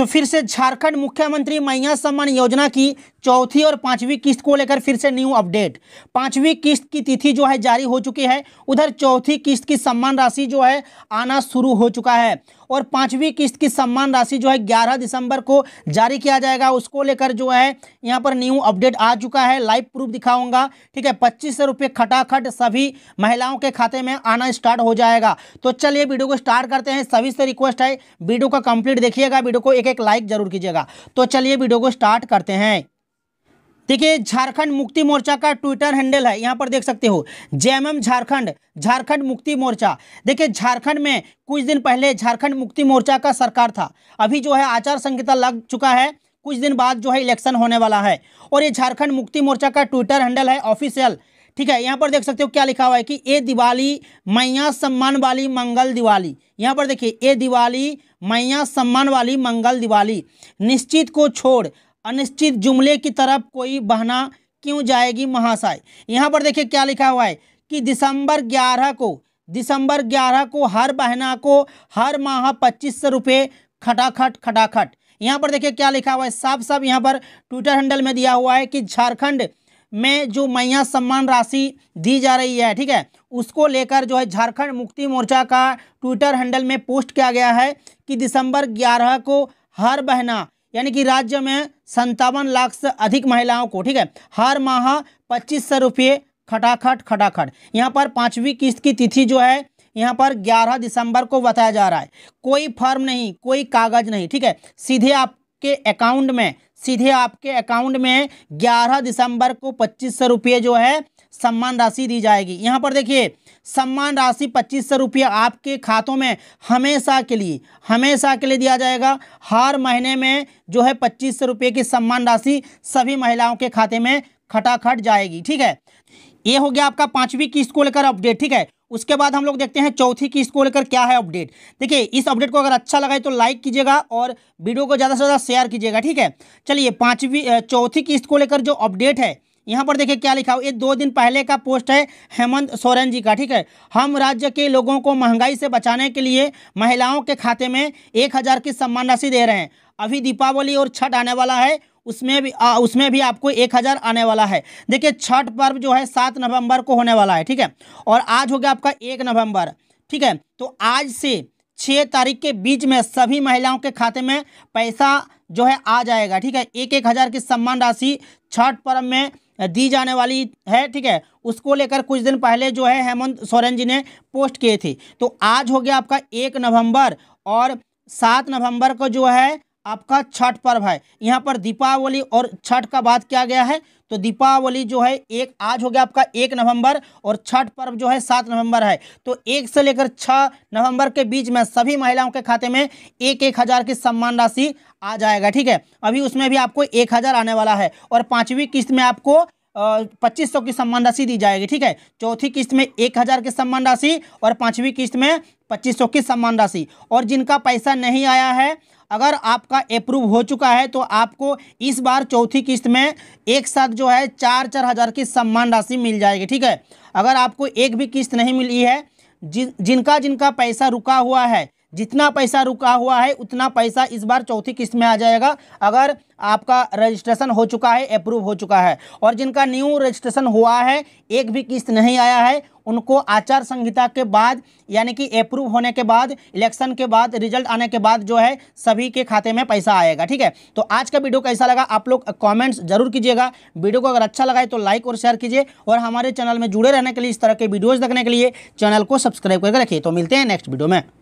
तो फिर से झारखंड मुख्यमंत्री महिला सम्मान योजना की चौथी और पांचवी किस्त को लेकर फिर से न्यू अपडेट पांचवी किस्त की तिथि जो है जारी हो चुकी है उधर चौथी किस्त की सम्मान राशि जो है आना शुरू हो चुका है और पांचवी किस्त की सम्मान राशि जो है 11 दिसंबर को जारी किया जाएगा उसको लेकर जो है यहाँ पर न्यू अपडेट आ चुका है लाइव प्रूफ दिखाऊंगा ठीक है पच्चीस सौ रुपये खटाखट सभी महिलाओं के खाते में आना स्टार्ट हो जाएगा तो चलिए वीडियो को स्टार्ट करते हैं सभी से रिक्वेस्ट है वीडियो का कंप्लीट देखिएगा वीडियो को एक एक लाइक जरूर कीजिएगा तो चलिए वीडियो को स्टार्ट करते हैं देखिए झारखंड मुक्ति मोर्चा का ट्विटर हैंडल है यहाँ पर देख सकते हो जेएमएम झारखंड झारखंड मुक्ति मोर्चा देखिए झारखंड में कुछ दिन पहले झारखंड मुक्ति मोर्चा का सरकार था अभी जो है आचार संहिता लग चुका है कुछ दिन बाद जो है इलेक्शन होने वाला है और ये झारखंड मुक्ति मोर्चा का ट्विटर हैंडल है ऑफिशियल ठीक है यहाँ पर देख सकते हो क्या लिखा हुआ है कि ए दिवाली मैया सम्मान वाली मंगल दिवाली यहाँ पर देखिए ए दिवाली मैया सम्मान वाली मंगल दिवाली निश्चित को छोड़ अनिश्चित जुमले की तरफ कोई बहना क्यों जाएगी महाशय यहाँ पर देखिए क्या लिखा हुआ है कि दिसंबर ग्यारह को दिसंबर ग्यारह को हर बहना को हर माह पच्चीस सौ रुपये खटाखट खटाखट यहाँ पर देखिए क्या लिखा हुआ है साफ साफ यहाँ पर ट्विटर हैंडल में दिया हुआ है कि झारखंड में जो मैया सम्मान राशि दी जा रही है ठीक है उसको लेकर जो है झारखंड मुक्ति मोर्चा का ट्विटर हैंडल में पोस्ट किया गया है कि दिसंबर ग्यारह को हर बहना यानी कि राज्य में संतावन लाख से अधिक महिलाओं को ठीक है हर माह पच्चीस सौ रुपये खटाखट खटाखट यहाँ पर पाँचवीं किस्त की तिथि जो है यहाँ पर 11 दिसंबर को बताया जा रहा है कोई फॉर्म नहीं कोई कागज नहीं ठीक है सीधे आपके अकाउंट में सीधे आपके अकाउंट में 11 दिसंबर को पच्चीस सौ रुपये जो है सम्मान राशि दी जाएगी यहाँ पर देखिए सम्मान राशि पच्चीस सौ रुपये आपके खातों में हमेशा के लिए हमेशा के लिए दिया जाएगा हर महीने में जो है पच्चीस सौ रुपये की सम्मान राशि सभी महिलाओं के खाते में खटाखट जाएगी ठीक है ये हो गया आपका पाँचवीं किस्त को लेकर अपडेट ठीक है उसके बाद हम लोग देखते हैं चौथी की इसको लेकर क्या है अपडेट देखिए इस अपडेट को अगर अच्छा लगा तो लाइक कीजिएगा और वीडियो को ज़्यादा से ज़्यादा शेयर कीजिएगा ठीक है चलिए पाँचवीं चौथी किस्त को लेकर जो अपडेट है यहाँ पर देखिए क्या लिखा हो ये दो दिन पहले का पोस्ट है हेमंत सोरेन जी का ठीक है हम राज्य के लोगों को महंगाई से बचाने के लिए महिलाओं के खाते में एक हज़ार की सम्मान राशि दे रहे हैं अभी दीपावली और छठ आने वाला है उसमें भी आ, उसमें भी आपको एक हज़ार आने वाला है देखिए छठ पर्व जो है सात नवंबर को होने वाला है ठीक है और आज हो गया आपका एक नवंबर ठीक है तो आज से छः तारीख के बीच में सभी महिलाओं के खाते में पैसा जो है आ जाएगा ठीक है एक एक हज़ार की सम्मान राशि छठ पर्व में दी जाने वाली है ठीक है उसको लेकर कुछ दिन पहले जो है हेमंत सोरेन जी ने पोस्ट किए थे तो आज हो गया आपका एक नवंबर और सात नवंबर को जो है आपका छठ पर्व है यहाँ पर दीपावली और छठ का बात किया गया है तो दीपावली जो है एक आज हो गया आपका एक नवंबर और छठ पर्व जो है सात नवंबर है तो एक से लेकर छः नवंबर के बीच में सभी महिलाओं के खाते में एक एक हज़ार की सम्मान राशि आ जाएगा ठीक है अभी उसमें भी आपको एक हज़ार आने वाला है और पाँचवीं किस्त में आपको पच्चीस सौ की सम्मान राशि दी जाएगी ठीक है चौथी किस्त में एक हज़ार की सम्मान राशि और पाँचवीं किस्त में पच्चीस सौ की सम्मान राशि और जिनका पैसा नहीं आया है अगर आपका अप्रूव हो चुका है तो आपको इस बार चौथी किस्त में एक साथ जो है चार चार हज़ार की सम्मान राशि मिल जाएगी ठीक है अगर आपको एक भी किस्त नहीं मिली है जिन जिनका जिनका पैसा रुका हुआ है जितना पैसा रुका हुआ है उतना पैसा इस बार चौथी किस्त में आ जाएगा अगर आपका रजिस्ट्रेशन हो चुका है अप्रूव हो चुका है और जिनका न्यू रजिस्ट्रेशन हुआ है एक भी किस्त नहीं आया है उनको आचार संहिता के बाद यानी कि अप्रूव होने के बाद इलेक्शन के बाद रिजल्ट आने के बाद जो है सभी के खाते में पैसा आएगा ठीक है तो आज का वीडियो कैसा लगा आप लोग कमेंट्स जरूर कीजिएगा वीडियो को अगर अच्छा लगा है तो लाइक और शेयर कीजिए और हमारे चैनल में जुड़े रहने के लिए इस तरह के वीडियोज़ देखने के लिए चैनल को सब्सक्राइब करके रखिए तो मिलते हैं नेक्स्ट वीडियो में